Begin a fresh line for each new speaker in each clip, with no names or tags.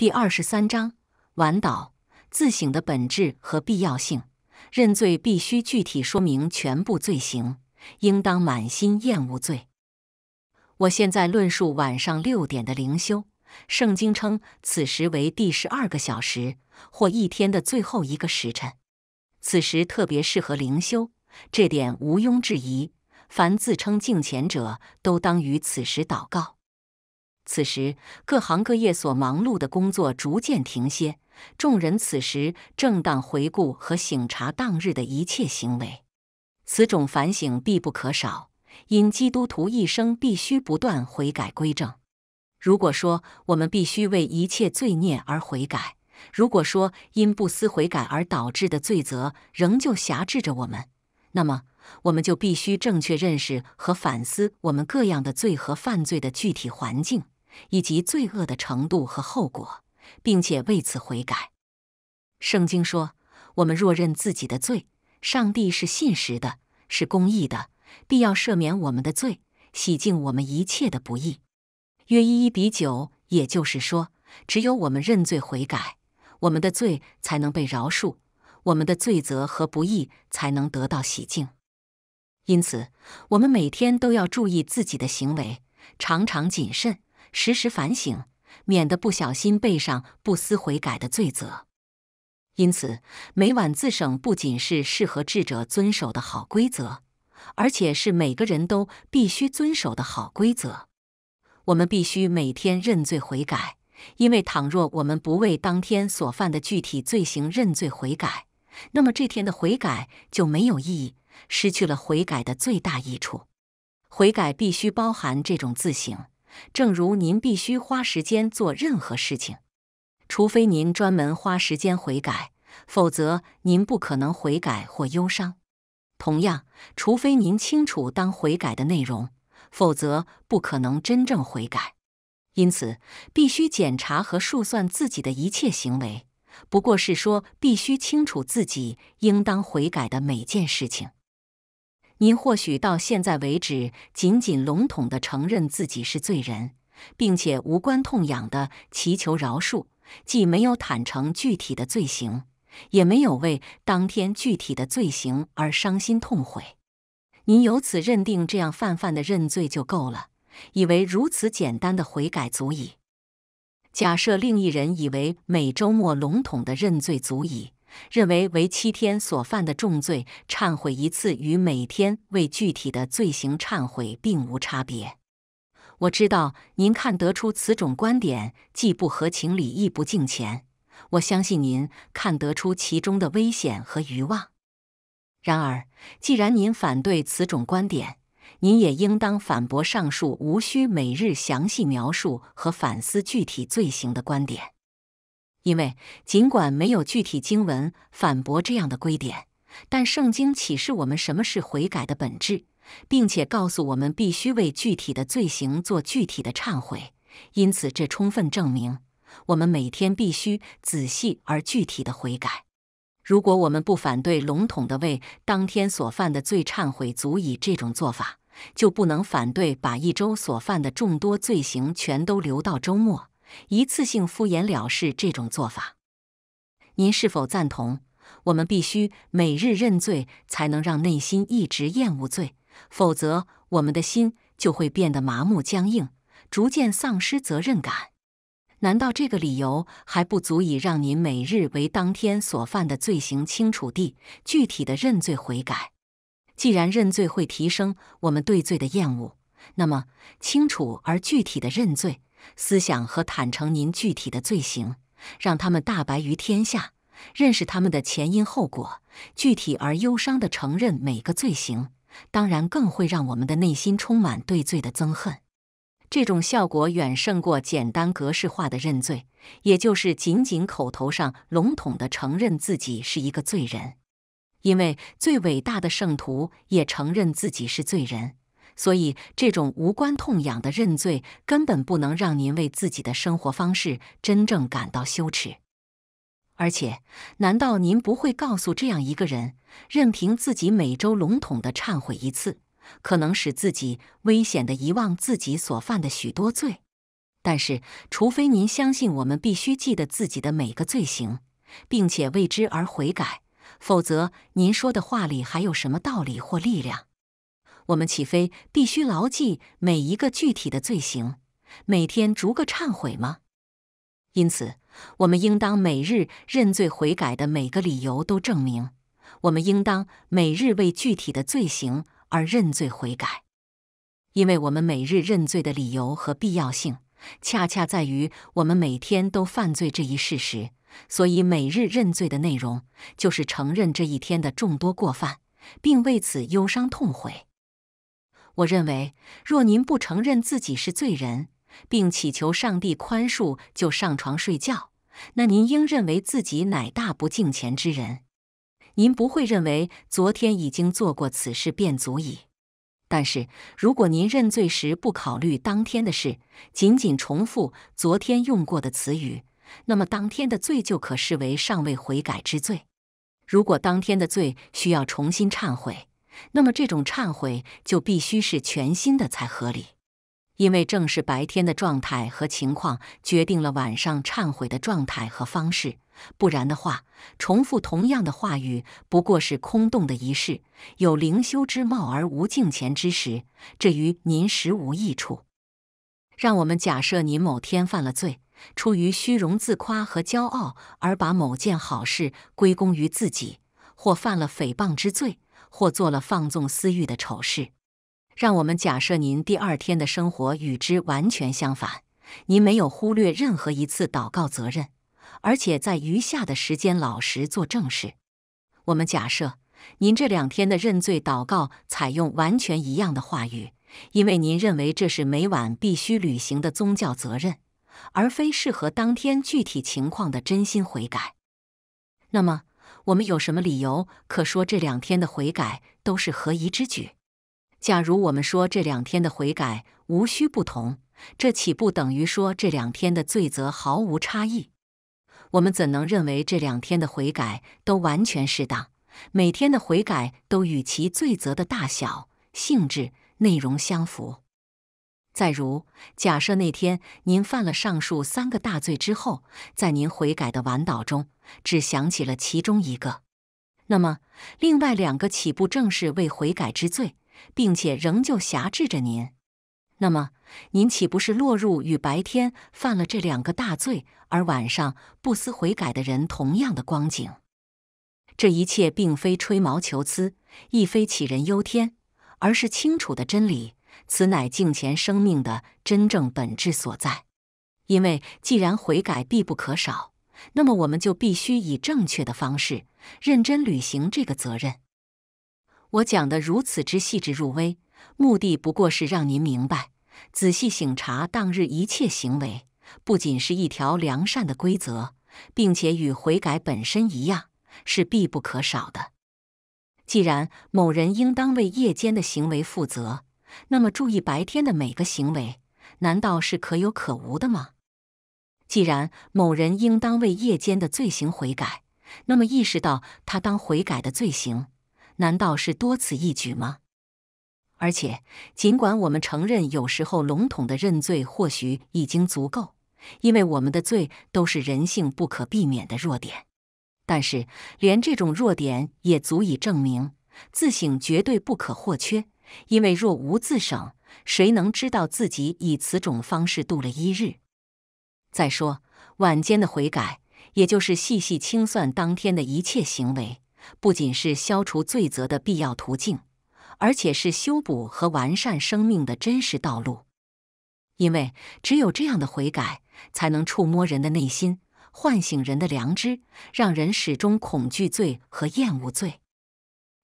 第二十三章晚祷自省的本质和必要性。认罪必须具体说明全部罪行，应当满心厌恶罪。我现在论述晚上六点的灵修。圣经称此时为第十二个小时，或一天的最后一个时辰。此时特别适合灵修，这点毋庸置疑。凡自称敬虔者，都当于此时祷告。此时，各行各业所忙碌的工作逐渐停歇，众人此时正当回顾和省察当日的一切行为。此种反省必不可少，因基督徒一生必须不断悔改归正。如果说我们必须为一切罪孽而悔改，如果说因不思悔改而导致的罪责仍旧辖制着我们，那么我们就必须正确认识和反思我们各样的罪和犯罪的具体环境。以及罪恶的程度和后果，并且为此悔改。圣经说：“我们若认自己的罪，上帝是信实的，是公义的，必要赦免我们的罪，洗净我们一切的不义。”约一一比九，也就是说，只有我们认罪悔改，我们的罪才能被饶恕，我们的罪责和不义才能得到洗净。因此，我们每天都要注意自己的行为，常常谨慎。时时反省，免得不小心背上不思悔改的罪责。因此，每晚自省不仅是适合智者遵守的好规则，而且是每个人都必须遵守的好规则。我们必须每天认罪悔改，因为倘若我们不为当天所犯的具体罪行认罪悔改，那么这天的悔改就没有意义，失去了悔改的最大益处。悔改必须包含这种自省。正如您必须花时间做任何事情，除非您专门花时间悔改，否则您不可能悔改或忧伤。同样，除非您清楚当悔改的内容，否则不可能真正悔改。因此，必须检查和数算自己的一切行为。不过是说，必须清楚自己应当悔改的每件事情。您或许到现在为止仅仅笼统地承认自己是罪人，并且无关痛痒的祈求饶恕，既没有坦诚具体的罪行，也没有为当天具体的罪行而伤心痛悔。您由此认定这样泛泛的认罪就够了，以为如此简单的悔改足矣。假设另一人以为每周末笼统的认罪足矣。认为为七天所犯的重罪忏悔一次，与每天为具体的罪行忏悔并无差别。我知道您看得出此种观点既不合情理，亦不敬虔，我相信您看得出其中的危险和愚妄。然而，既然您反对此种观点，您也应当反驳上述无需每日详细描述和反思具体罪行的观点。因为尽管没有具体经文反驳这样的规典，但圣经启示我们什么是悔改的本质，并且告诉我们必须为具体的罪行做具体的忏悔。因此，这充分证明我们每天必须仔细而具体的悔改。如果我们不反对笼统的为当天所犯的罪忏悔足以这种做法，就不能反对把一周所犯的众多罪行全都留到周末。一次性敷衍了事这种做法，您是否赞同？我们必须每日认罪，才能让内心一直厌恶罪，否则我们的心就会变得麻木僵硬，逐渐丧失责任感。难道这个理由还不足以让您每日为当天所犯的罪行清楚地、具体的认罪悔改？既然认罪会提升我们对罪的厌恶，那么清楚而具体的认罪。思想和坦诚，您具体的罪行，让他们大白于天下，认识他们的前因后果，具体而忧伤的承认每个罪行，当然更会让我们的内心充满对罪的憎恨。这种效果远胜过简单格式化的认罪，也就是仅仅口头上笼统的承认自己是一个罪人，因为最伟大的圣徒也承认自己是罪人。所以，这种无关痛痒的认罪根本不能让您为自己的生活方式真正感到羞耻。而且，难道您不会告诉这样一个人，任凭自己每周笼统的忏悔一次，可能使自己危险的遗忘自己所犯的许多罪？但是，除非您相信我们必须记得自己的每个罪行，并且为之而悔改，否则，您说的话里还有什么道理或力量？我们起飞必须牢记每一个具体的罪行，每天逐个忏悔吗？因此，我们应当每日认罪悔改的每个理由都证明，我们应当每日为具体的罪行而认罪悔改。因为我们每日认罪的理由和必要性，恰恰在于我们每天都犯罪这一事实。所以，每日认罪的内容就是承认这一天的众多过犯，并为此忧伤痛悔。我认为，若您不承认自己是罪人，并祈求上帝宽恕，就上床睡觉，那您应认为自己乃大不敬虔之人。您不会认为昨天已经做过此事便足矣。但是，如果您认罪时不考虑当天的事，仅仅重复昨天用过的词语，那么当天的罪就可视为尚未悔改之罪。如果当天的罪需要重新忏悔。那么，这种忏悔就必须是全新的才合理，因为正是白天的状态和情况决定了晚上忏悔的状态和方式。不然的话，重复同样的话语不过是空洞的仪式，有灵修之貌而无敬虔之时，这于您实无益处。让我们假设您某天犯了罪，出于虚荣、自夸和骄傲而把某件好事归功于自己，或犯了诽谤之罪。或做了放纵私欲的丑事，让我们假设您第二天的生活与之完全相反，您没有忽略任何一次祷告责任，而且在余下的时间老实做正事。我们假设您这两天的认罪祷告采用完全一样的话语，因为您认为这是每晚必须履行的宗教责任，而非适合当天具体情况的真心悔改。那么？我们有什么理由可说这两天的悔改都是合宜之举？假如我们说这两天的悔改无需不同，这岂不等于说这两天的罪责毫无差异？我们怎能认为这两天的悔改都完全适当，每天的悔改都与其罪责的大小、性质、内容相符？再如，假设那天您犯了上述三个大罪之后，在您悔改的晚祷中，只想起了其中一个，那么另外两个岂不正是未悔改之罪，并且仍旧辖制着您？那么您岂不是落入与白天犯了这两个大罪而晚上不思悔改的人同样的光景？这一切并非吹毛求疵，亦非杞人忧天，而是清楚的真理。此乃镜前生命的真正本质所在，因为既然悔改必不可少，那么我们就必须以正确的方式认真履行这个责任。我讲的如此之细致入微，目的不过是让您明白：仔细省察当日一切行为，不仅是一条良善的规则，并且与悔改本身一样是必不可少的。既然某人应当为夜间的行为负责。那么，注意白天的每个行为，难道是可有可无的吗？既然某人应当为夜间的罪行悔改，那么意识到他当悔改的罪行，难道是多此一举吗？而且，尽管我们承认有时候笼统的认罪或许已经足够，因为我们的罪都是人性不可避免的弱点，但是连这种弱点也足以证明自省绝对不可或缺。因为若无自省，谁能知道自己以此种方式度了一日？再说晚间的悔改，也就是细细清算当天的一切行为，不仅是消除罪责的必要途径，而且是修补和完善生命的真实道路。因为只有这样的悔改，才能触摸人的内心，唤醒人的良知，让人始终恐惧罪和厌恶罪。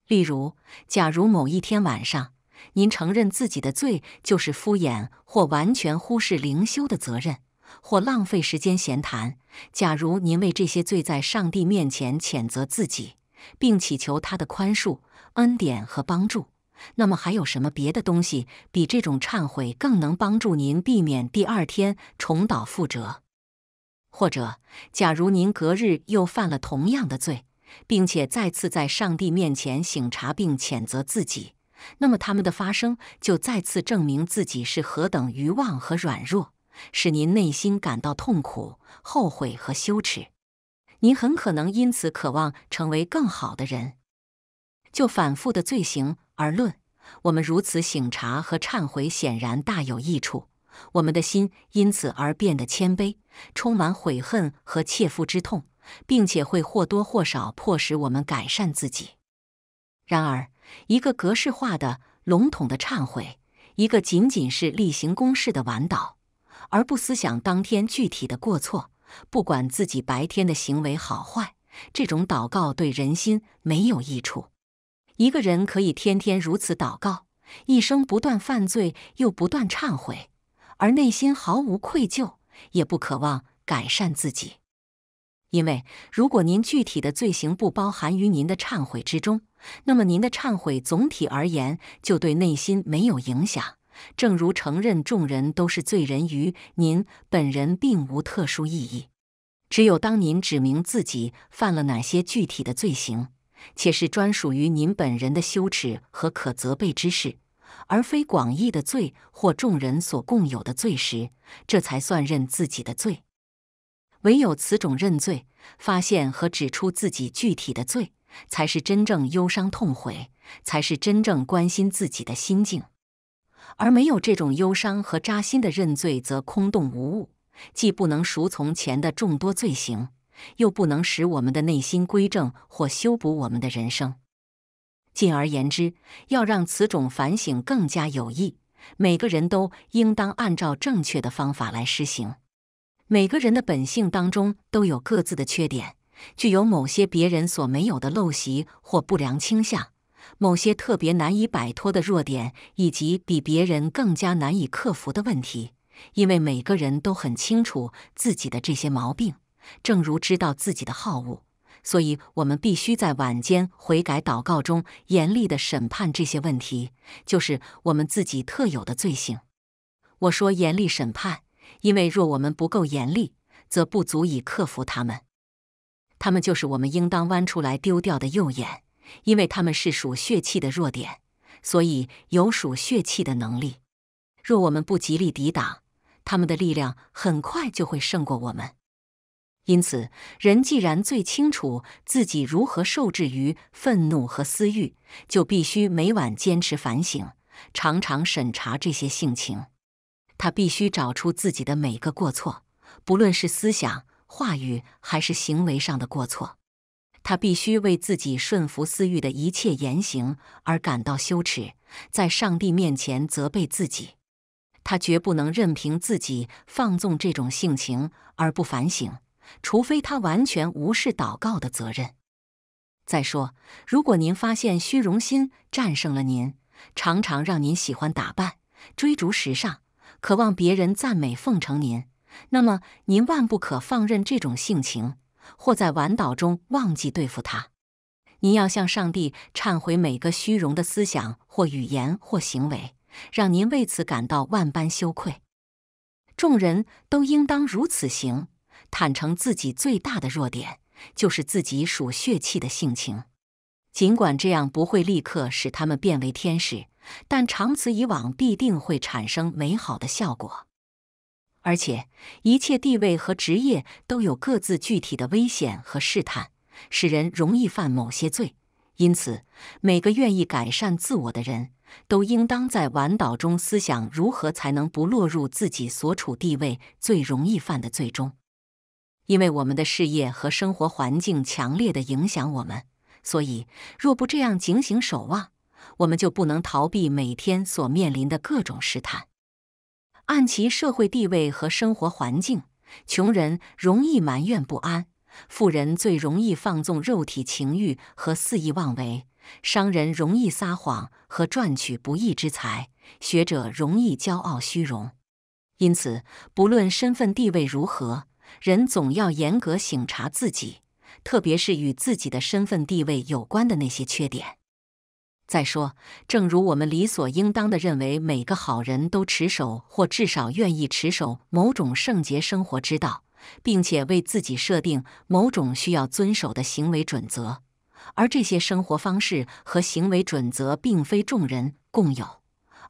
例如，假如某一天晚上，您承认自己的罪，就是敷衍或完全忽视灵修的责任，或浪费时间闲谈。假如您为这些罪在上帝面前谴责自己，并祈求他的宽恕、恩典和帮助，那么还有什么别的东西比这种忏悔更能帮助您避免第二天重蹈覆辙？或者，假如您隔日又犯了同样的罪，并且再次在上帝面前省察并谴责自己？那么，他们的发生就再次证明自己是何等愚妄和软弱，使您内心感到痛苦、后悔和羞耻。您很可能因此渴望成为更好的人。就反复的罪行而论，我们如此醒察和忏悔，显然大有益处。我们的心因此而变得谦卑，充满悔恨和切肤之痛，并且会或多或少迫使我们改善自己。然而，一个格式化的、笼统的忏悔，一个仅仅是例行公事的晚祷，而不思想当天具体的过错，不管自己白天的行为好坏，这种祷告对人心没有益处。一个人可以天天如此祷告，一生不断犯罪又不断忏悔，而内心毫无愧疚，也不渴望改善自己。因为如果您具体的罪行不包含于您的忏悔之中。那么，您的忏悔总体而言就对内心没有影响。正如承认众人都是罪人，于您本人并无特殊意义。只有当您指明自己犯了哪些具体的罪行，且是专属于您本人的羞耻和可责备之事，而非广义的罪或众人所共有的罪时，这才算认自己的罪。唯有此种认罪，发现和指出自己具体的罪。才是真正忧伤痛悔，才是真正关心自己的心境。而没有这种忧伤和扎心的认罪，则空洞无物，既不能赎从前的众多罪行，又不能使我们的内心归正或修补我们的人生。进而言之，要让此种反省更加有益，每个人都应当按照正确的方法来施行。每个人的本性当中都有各自的缺点。具有某些别人所没有的陋习或不良倾向，某些特别难以摆脱的弱点，以及比别人更加难以克服的问题。因为每个人都很清楚自己的这些毛病，正如知道自己的好恶，所以我们必须在晚间悔改祷告中严厉地审判这些问题，就是我们自己特有的罪行。我说严厉审判，因为若我们不够严厉，则不足以克服他们。他们就是我们应当剜出来丢掉的右眼，因为他们是属血气的弱点，所以有属血气的能力。若我们不极力抵挡，他们的力量很快就会胜过我们。因此，人既然最清楚自己如何受制于愤怒和私欲，就必须每晚坚持反省，常常审查这些性情。他必须找出自己的每个过错，不论是思想。话语还是行为上的过错，他必须为自己顺服私欲的一切言行而感到羞耻，在上帝面前责备自己。他绝不能任凭自己放纵这种性情而不反省，除非他完全无视祷告的责任。再说，如果您发现虚荣心战胜了您，常常让您喜欢打扮、追逐时尚、渴望别人赞美奉承您。那么，您万不可放任这种性情，或在玩祷中忘记对付他。您要向上帝忏悔每个虚荣的思想或语言或行为，让您为此感到万般羞愧。众人都应当如此行，坦诚自己最大的弱点就是自己属血气的性情。尽管这样不会立刻使他们变为天使，但长此以往必定会产生美好的效果。而且，一切地位和职业都有各自具体的危险和试探，使人容易犯某些罪。因此，每个愿意改善自我的人都应当在晚祷中思想，如何才能不落入自己所处地位最容易犯的罪中。因为我们的事业和生活环境强烈地影响我们，所以若不这样警醒守望，我们就不能逃避每天所面临的各种试探。按其社会地位和生活环境，穷人容易埋怨不安，富人最容易放纵肉体情欲和肆意妄为，商人容易撒谎和赚取不义之财，学者容易骄傲虚荣。因此，不论身份地位如何，人总要严格省察自己，特别是与自己的身份地位有关的那些缺点。再说，正如我们理所应当的认为，每个好人都持守或至少愿意持守某种圣洁生活之道，并且为自己设定某种需要遵守的行为准则，而这些生活方式和行为准则并非众人共有，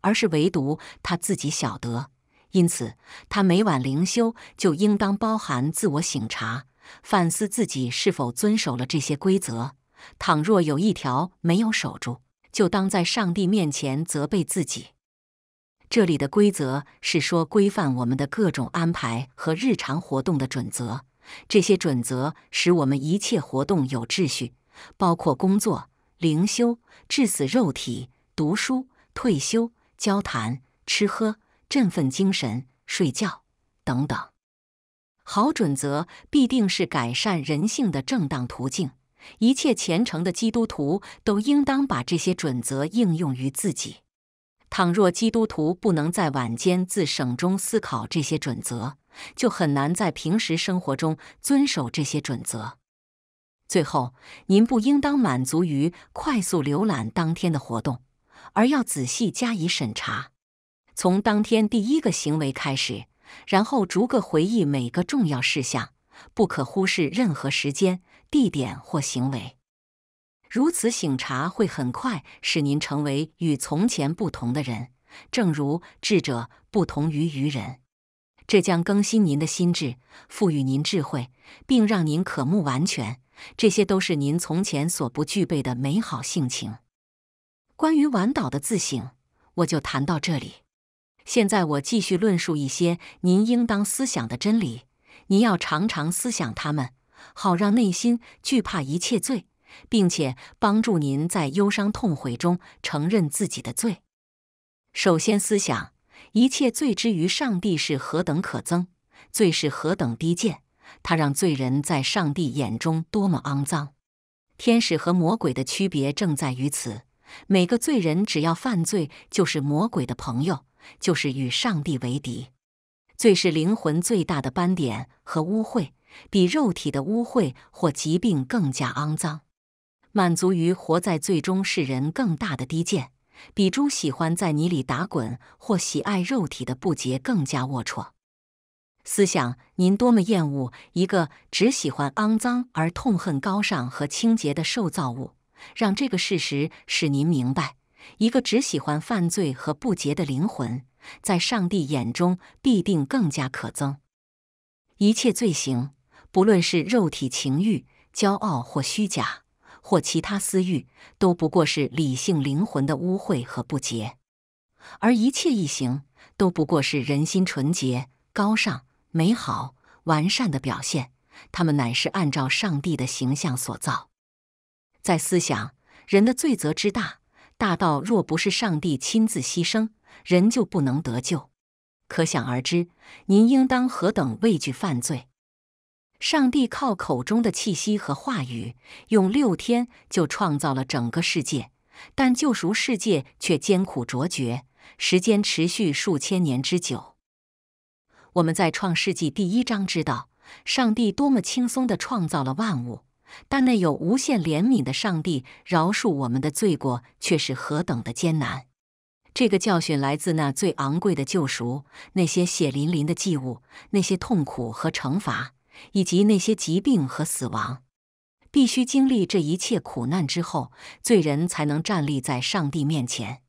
而是唯独他自己晓得。因此，他每晚灵修就应当包含自我省察、反思自己是否遵守了这些规则。倘若有一条没有守住，就当在上帝面前责备自己。这里的规则是说规范我们的各种安排和日常活动的准则，这些准则使我们一切活动有秩序，包括工作、灵修、致死肉体、读书、退休、交谈、吃喝、振奋精神、睡觉等等。好准则必定是改善人性的正当途径。一切虔诚的基督徒都应当把这些准则应用于自己。倘若基督徒不能在晚间自省中思考这些准则，就很难在平时生活中遵守这些准则。最后，您不应当满足于快速浏览当天的活动，而要仔细加以审查。从当天第一个行为开始，然后逐个回忆每个重要事项，不可忽视任何时间。地点或行为，如此醒察会很快使您成为与从前不同的人，正如智者不同于愚人。这将更新您的心智，赋予您智慧，并让您渴慕完全。这些都是您从前所不具备的美好性情。关于晚岛的自省，我就谈到这里。现在我继续论述一些您应当思想的真理，您要常常思想它们。好让内心惧怕一切罪，并且帮助您在忧伤痛悔中承认自己的罪。首先，思想一切罪之于上帝是何等可憎，罪是何等低贱，它让罪人在上帝眼中多么肮脏。天使和魔鬼的区别正在于此。每个罪人只要犯罪，就是魔鬼的朋友，就是与上帝为敌。罪是灵魂最大的斑点和污秽。比肉体的污秽或疾病更加肮脏，满足于活在最终世人更大的低贱，比猪喜欢在泥里打滚或喜爱肉体的不洁更加龌龊。思想，您多么厌恶一个只喜欢肮脏而痛恨高尚和清洁的受造物！让这个事实使您明白，一个只喜欢犯罪和不洁的灵魂，在上帝眼中必定更加可憎。一切罪行。不论是肉体情欲、骄傲或虚假，或其他私欲，都不过是理性灵魂的污秽和不洁；而一切异行都不过是人心纯洁、高尚、美好、完善的表现。他们乃是按照上帝的形象所造。在思想，人的罪责之大，大到若不是上帝亲自牺牲，人就不能得救。可想而知，您应当何等畏惧犯罪。上帝靠口中的气息和话语，用六天就创造了整个世界，但救赎世界却艰苦卓绝，时间持续数千年之久。我们在创世纪第一章知道，上帝多么轻松地创造了万物，但那有无限怜悯的上帝饶恕我们的罪过，却是何等的艰难。这个教训来自那最昂贵的救赎，那些血淋淋的祭物，那些痛苦和惩罚。以及那些疾病和死亡，必须经历这一切苦难之后，罪人才能站立在上帝面前。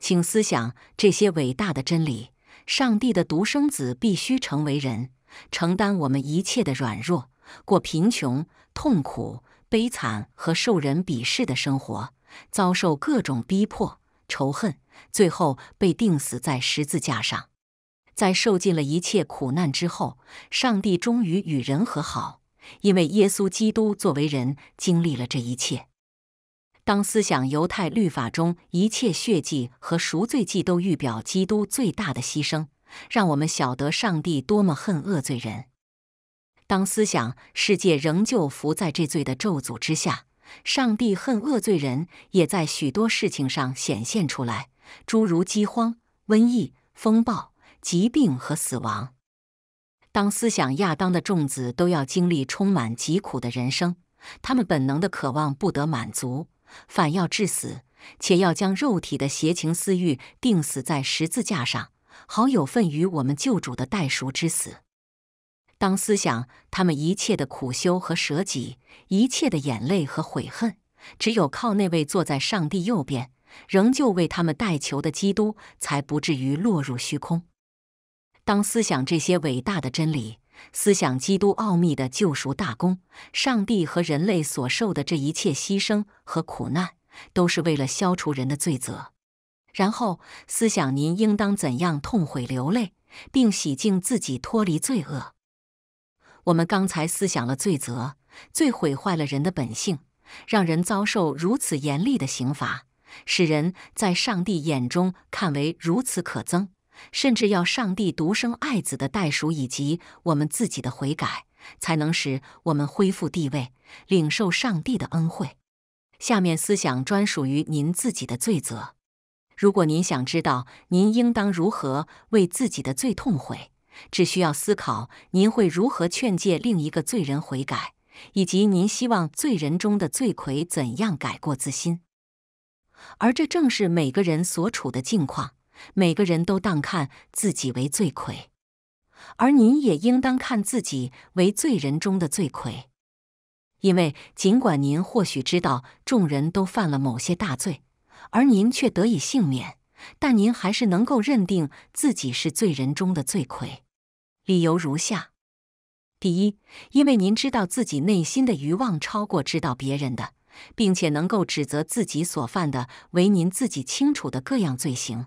请思想这些伟大的真理：上帝的独生子必须成为人，承担我们一切的软弱，过贫穷、痛苦、悲惨和受人鄙视的生活，遭受各种逼迫、仇恨，最后被钉死在十字架上。在受尽了一切苦难之后，上帝终于与人和好，因为耶稣基督作为人经历了这一切。当思想犹太律法中一切血祭和赎罪祭都预表基督最大的牺牲，让我们晓得上帝多么恨恶罪人。当思想世界仍旧伏在这罪的咒诅之下，上帝恨恶罪人也在许多事情上显现出来，诸如饥荒、瘟疫、风暴。疾病和死亡。当思想亚当的众子都要经历充满疾苦的人生，他们本能的渴望不得满足，反要致死，且要将肉体的邪情私欲钉死在十字架上，好有份于我们救主的代赎之死。当思想他们一切的苦修和舍己，一切的眼泪和悔恨，只有靠那位坐在上帝右边，仍旧为他们代求的基督，才不至于落入虚空。当思想这些伟大的真理，思想基督奥秘的救赎大功，上帝和人类所受的这一切牺牲和苦难，都是为了消除人的罪责。然后思想您应当怎样痛悔流泪，并洗净自己，脱离罪恶。我们刚才思想了罪责，最毁坏了人的本性，让人遭受如此严厉的刑罚，使人在上帝眼中看为如此可憎。甚至要上帝独生爱子的代赎，以及我们自己的悔改，才能使我们恢复地位，领受上帝的恩惠。下面思想专属于您自己的罪责。如果您想知道您应当如何为自己的罪痛悔，只需要思考您会如何劝诫另一个罪人悔改，以及您希望罪人中的罪魁怎样改过自新。而这正是每个人所处的境况。每个人都当看自己为罪魁，而您也应当看自己为罪人中的罪魁。因为尽管您或许知道众人都犯了某些大罪，而您却得以幸免，但您还是能够认定自己是罪人中的罪魁。理由如下：第一，因为您知道自己内心的欲望超过知道别人的，并且能够指责自己所犯的为您自己清楚的各样罪行。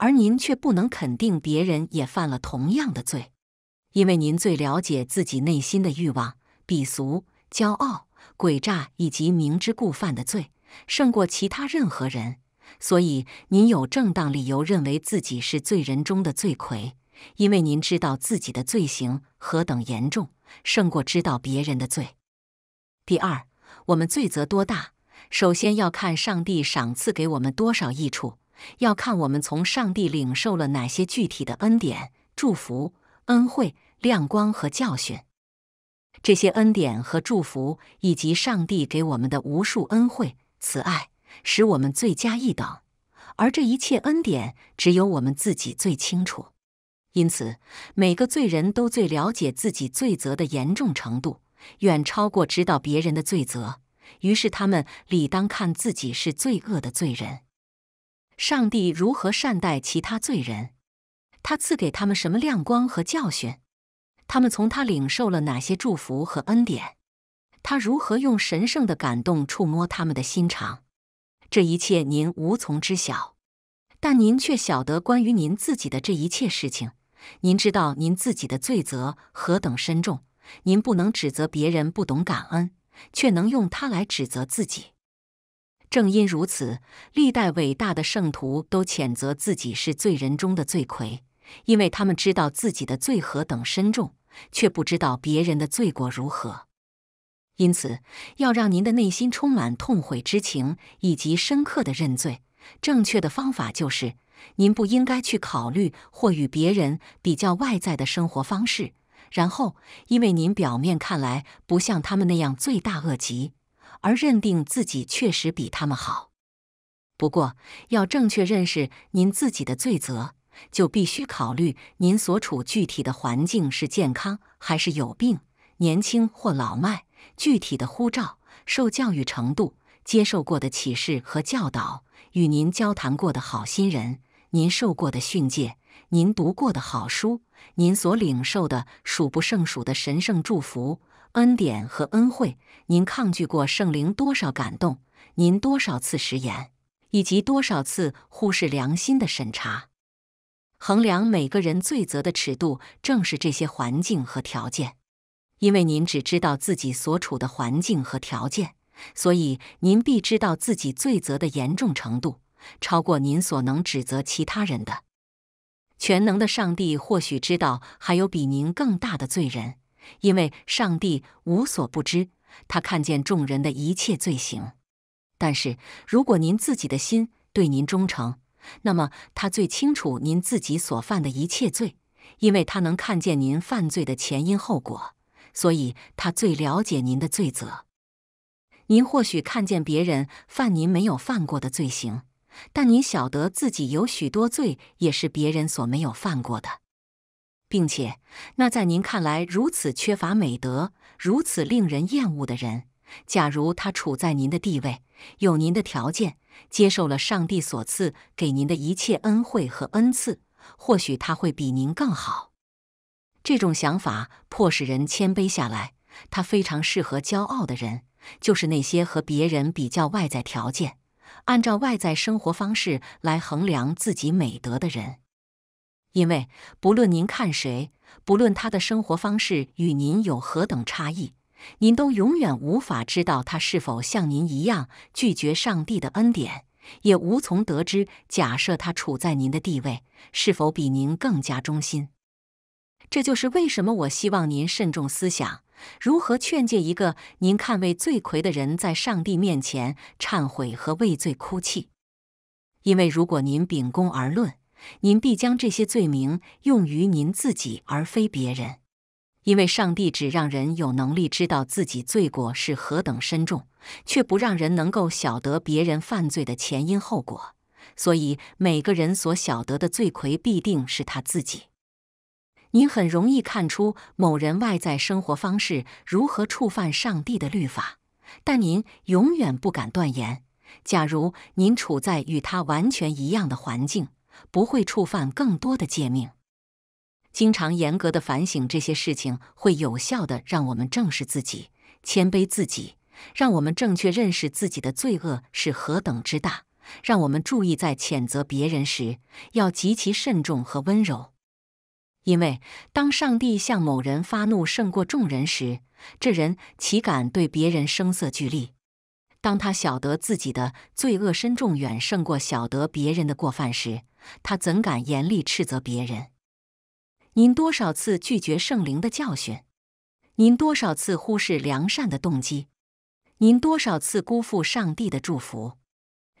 而您却不能肯定别人也犯了同样的罪，因为您最了解自己内心的欲望、鄙俗、骄傲、诡诈以及明知故犯的罪，胜过其他任何人。所以您有正当理由认为自己是罪人中的罪魁，因为您知道自己的罪行何等严重，胜过知道别人的罪。第二，我们罪责多大，首先要看上帝赏赐给我们多少益处。要看我们从上帝领受了哪些具体的恩典、祝福、恩惠、亮光和教训。这些恩典和祝福，以及上帝给我们的无数恩惠、慈爱，使我们罪加一等。而这一切恩典，只有我们自己最清楚。因此，每个罪人都最了解自己罪责的严重程度，远超过知道别人的罪责。于是，他们理当看自己是罪恶的罪人。上帝如何善待其他罪人？他赐给他们什么亮光和教训？他们从他领受了哪些祝福和恩典？他如何用神圣的感动触摸他们的心肠？这一切您无从知晓，但您却晓得关于您自己的这一切事情。您知道您自己的罪责何等深重，您不能指责别人不懂感恩，却能用它来指责自己。正因如此，历代伟大的圣徒都谴责自己是罪人中的罪魁，因为他们知道自己的罪何等深重，却不知道别人的罪过如何。因此，要让您的内心充满痛悔之情以及深刻的认罪，正确的方法就是，您不应该去考虑或与别人比较外在的生活方式，然后，因为您表面看来不像他们那样罪大恶极。而认定自己确实比他们好，不过要正确认识您自己的罪责，就必须考虑您所处具体的环境是健康还是有病，年轻或老迈，具体的呼召、受教育程度，接受过的启示和教导，与您交谈过的好心人，您受过的训诫，您读过的好书，您所领受的数不胜数的神圣祝福。恩典和恩惠，您抗拒过圣灵多少感动？您多少次食言，以及多少次忽视良心的审查？衡量每个人罪责的尺度，正是这些环境和条件。因为您只知道自己所处的环境和条件，所以您必知道自己罪责的严重程度，超过您所能指责其他人的。全能的上帝或许知道，还有比您更大的罪人。因为上帝无所不知，他看见众人的一切罪行。但是，如果您自己的心对您忠诚，那么他最清楚您自己所犯的一切罪，因为他能看见您犯罪的前因后果，所以他最了解您的罪责。您或许看见别人犯您没有犯过的罪行，但您晓得自己有许多罪也是别人所没有犯过的。并且，那在您看来如此缺乏美德、如此令人厌恶的人，假如他处在您的地位，有您的条件，接受了上帝所赐给您的一切恩惠和恩赐，或许他会比您更好。这种想法迫使人谦卑下来，他非常适合骄傲的人，就是那些和别人比较外在条件，按照外在生活方式来衡量自己美德的人。因为不论您看谁，不论他的生活方式与您有何等差异，您都永远无法知道他是否像您一样拒绝上帝的恩典，也无从得知假设他处在您的地位，是否比您更加忠心。这就是为什么我希望您慎重思想如何劝诫一个您看为罪魁的人在上帝面前忏悔和畏罪哭泣。因为如果您秉公而论。您必将这些罪名用于您自己，而非别人，因为上帝只让人有能力知道自己罪过是何等深重，却不让人能够晓得别人犯罪的前因后果。所以每个人所晓得的罪魁必定是他自己。您很容易看出某人外在生活方式如何触犯上帝的律法，但您永远不敢断言。假如您处在与他完全一样的环境。不会触犯更多的诫命。经常严格的反省这些事情，会有效的让我们正视自己，谦卑自己，让我们正确认识自己的罪恶是何等之大，让我们注意在谴责别人时要极其慎重和温柔。因为当上帝向某人发怒胜过众人时，这人岂敢对别人声色俱厉？当他晓得自己的罪恶深重远胜过晓得别人的过犯时，他怎敢严厉斥责别人？您多少次拒绝圣灵的教训？您多少次忽视良善的动机？您多少次辜负上帝的祝福？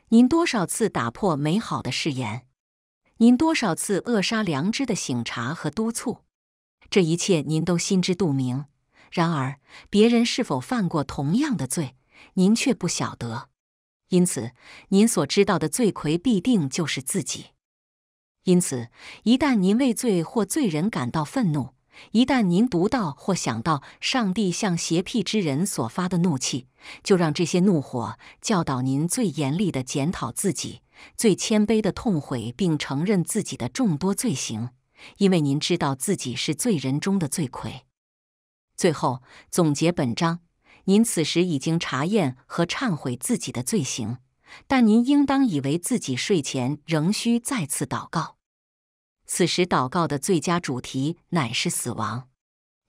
您多少次打破美好的誓言？您多少次扼杀良知的醒察和督促？这一切您都心知肚明。然而，别人是否犯过同样的罪，您却不晓得。因此，您所知道的罪魁必定就是自己。因此，一旦您为罪或罪人感到愤怒，一旦您读到或想到上帝向邪僻之人所发的怒气，就让这些怒火教导您最严厉的检讨自己，最谦卑的痛悔并承认自己的众多罪行，因为您知道自己是罪人中的罪魁。最后总结本章，您此时已经查验和忏悔自己的罪行，但您应当以为自己睡前仍需再次祷告。此时祷告的最佳主题乃是死亡，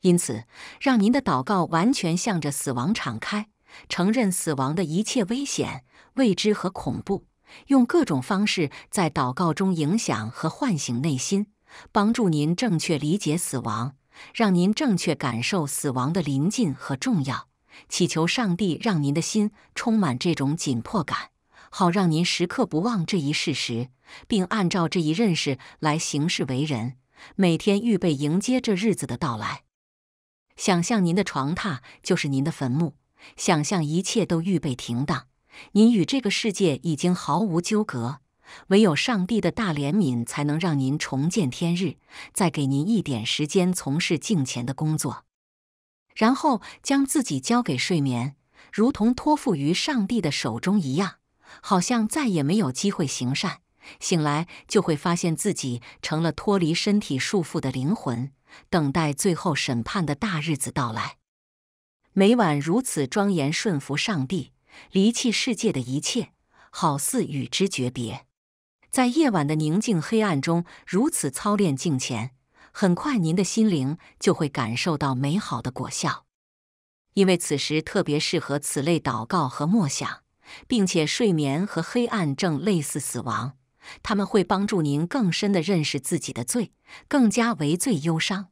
因此让您的祷告完全向着死亡敞开，承认死亡的一切危险、未知和恐怖，用各种方式在祷告中影响和唤醒内心，帮助您正确理解死亡，让您正确感受死亡的临近和重要，祈求上帝让您的心充满这种紧迫感。好让您时刻不忘这一事实，并按照这一认识来行事为人。每天预备迎接这日子的到来，想象您的床榻就是您的坟墓，想象一切都预备停当，您与这个世界已经毫无纠葛，唯有上帝的大怜悯才能让您重见天日，再给您一点时间从事镜前的工作，然后将自己交给睡眠，如同托付于上帝的手中一样。好像再也没有机会行善，醒来就会发现自己成了脱离身体束缚的灵魂，等待最后审判的大日子到来。每晚如此庄严顺服上帝，离弃世界的一切，好似与之诀别。在夜晚的宁静黑暗中，如此操练镜前，很快您的心灵就会感受到美好的果效，因为此时特别适合此类祷告和默想。并且睡眠和黑暗正类似死亡，他们会帮助您更深地认识自己的罪，更加为罪忧伤。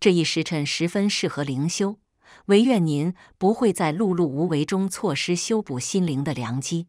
这一时辰十分适合灵修，唯愿您不会在碌碌无为中错失修补心灵的良机。